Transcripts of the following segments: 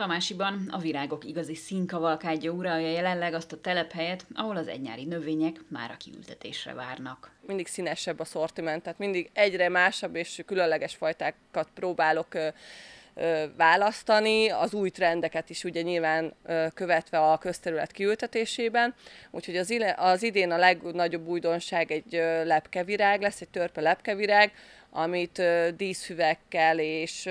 Tamásiban a virágok igazi színkavalkádja uralja jelenleg azt a telephelyet, ahol az egynyári növények már a kiültetésre várnak. Mindig színesebb a szortiment, tehát mindig egyre másabb és különleges fajtákat próbálok választani, az új trendeket is ugye nyilván követve a közterület kiültetésében. Úgyhogy az, az idén a legnagyobb újdonság egy lepkevirág lesz, egy törpe lepkevirág, amit díszfüvekkel és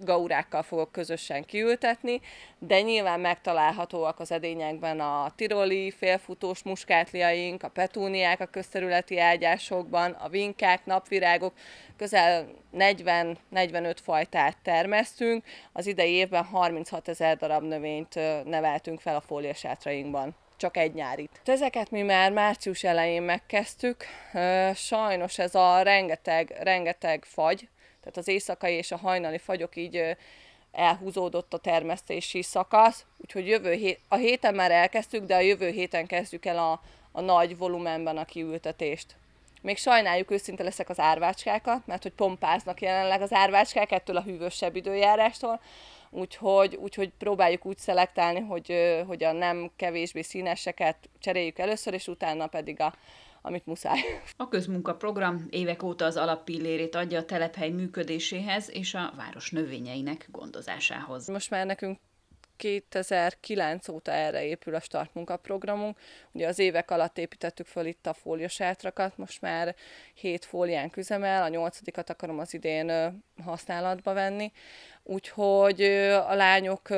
gaurákkal fogok közösen kiültetni, de nyilván megtalálhatóak az edényekben a tiroli félfutós muskátliaink, a petúniák a közterületi ágyásokban, a vinkák, napvirágok, közel 40-45 fajtát termes terveztünk, az idei évben 36 ezer darab növényt neveltünk fel a fóliasátrainkban csak egy nyárit. Ezeket mi már március elején megkezdtük. Sajnos ez a rengeteg, rengeteg fagy, tehát az éjszakai és a hajnali fagyok így elhúzódott a termesztési szakasz, úgyhogy jövő hét, a héten már elkezdtük, de a jövő héten kezdjük el a, a nagy volumenben a kiültetést. Még sajnáljuk őszinte leszek az árvácskákat, mert hogy pompáznak jelenleg az árvácskák ettől a hűvösebb időjárástól, úgyhogy, úgyhogy próbáljuk úgy szelektálni, hogy, hogy a nem kevésbé színeseket cseréljük először, és utána pedig a, amit muszáj. A közmunkaprogram évek óta az alappillérét adja a telephely működéséhez és a város növényeinek gondozásához. Most már nekünk 2009 óta erre épül a start munkaprogramunk. Ugye az évek alatt építettük föl itt a fóliasátrakat, most már 7 fóliánk üzemel, a nyolcadikat akarom az idén használatba venni. Úgyhogy a lányok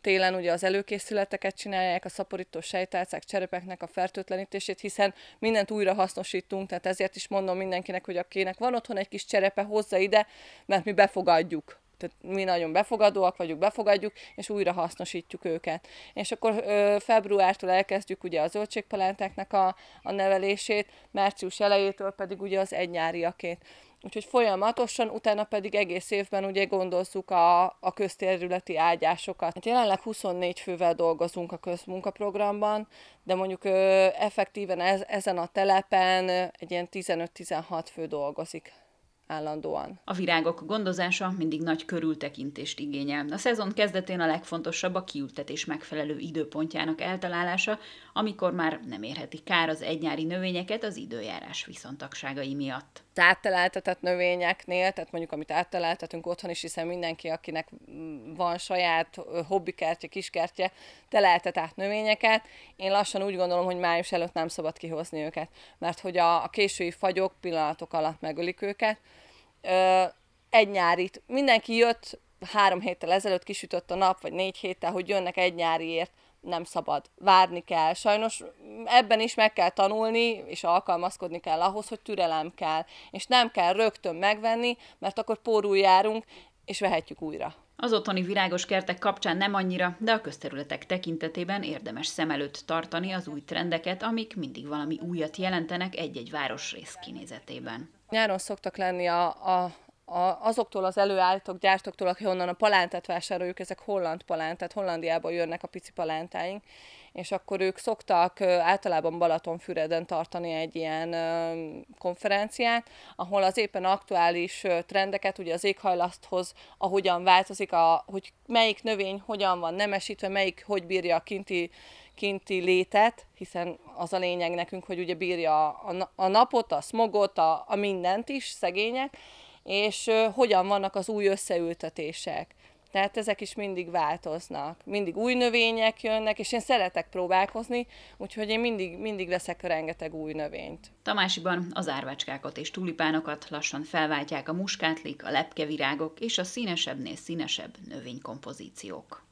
télen ugye az előkészületeket csinálják, a szaporító sejtárcák, cserepeknek a fertőtlenítését, hiszen mindent újra hasznosítunk, tehát ezért is mondom mindenkinek, hogy akinek van otthon egy kis cserepe, hozza ide, mert mi befogadjuk tehát mi nagyon befogadóak vagyunk, befogadjuk, és újra hasznosítjuk őket. És akkor ö, februártól elkezdjük ugye a zöldségpalántáknak a, a nevelését, március elejétől pedig ugye az egynyáriakét. Úgyhogy folyamatosan, utána pedig egész évben ugye gondozzuk a, a köztérületi ágyásokat. Hát jelenleg 24 fővel dolgozunk a közmunkaprogramban, de mondjuk ö, effektíven ez, ezen a telepen egy ilyen 15-16 fő dolgozik állandóan. A virágok gondozása mindig nagy körültekintést igényel. A szezon kezdetén a legfontosabb a kiültetés megfelelő időpontjának eltalálása, amikor már nem érheti kár az egynyári növényeket az időjárás viszontagságai miatt átteleltetett növényeknél, tehát mondjuk amit átteleltetünk otthon is, hiszen mindenki, akinek van saját hobbikertje, kiskertje, teleltet át növényeket. Én lassan úgy gondolom, hogy május előtt nem szabad kihozni őket, mert hogy a, a késői fagyok pillanatok alatt megölik őket. Ö, egy nyárit. Mindenki jött három héttel ezelőtt, kisütött a nap, vagy négy héttel, hogy jönnek egy nyáriért nem szabad, várni kell. Sajnos ebben is meg kell tanulni, és alkalmazkodni kell ahhoz, hogy türelem kell. És nem kell rögtön megvenni, mert akkor pórul járunk, és vehetjük újra. Az otthoni virágos kertek kapcsán nem annyira, de a közterületek tekintetében érdemes szem előtt tartani az új trendeket, amik mindig valami újat jelentenek egy-egy városrész kinézetében. Nyáron szoktak lenni a, a, a, azoktól az előállítók, gyártóktól, akik honnan a palántát vásároljuk, ezek holland palántát, Hollandiából jönnek a pici palántáink, és akkor ők szoktak általában Balatonfüreden tartani egy ilyen konferenciát, ahol az éppen aktuális trendeket, ugye az éghajlaszthoz, ahogyan változik, a, hogy melyik növény hogyan van nemesítve, melyik hogy bírja a kinti kinti létet, hiszen az a lényeg nekünk, hogy ugye bírja a, a napot, a smogot, a, a mindent is, szegények, és hogyan vannak az új összeültetések. Tehát ezek is mindig változnak. Mindig új növények jönnek, és én szeretek próbálkozni, úgyhogy én mindig, mindig veszek rengeteg új növényt. Tamásiban az árvácskákat és tulipánokat lassan felváltják a muskátlik, a lepkevirágok és a színesebbnél színesebb növénykompozíciók.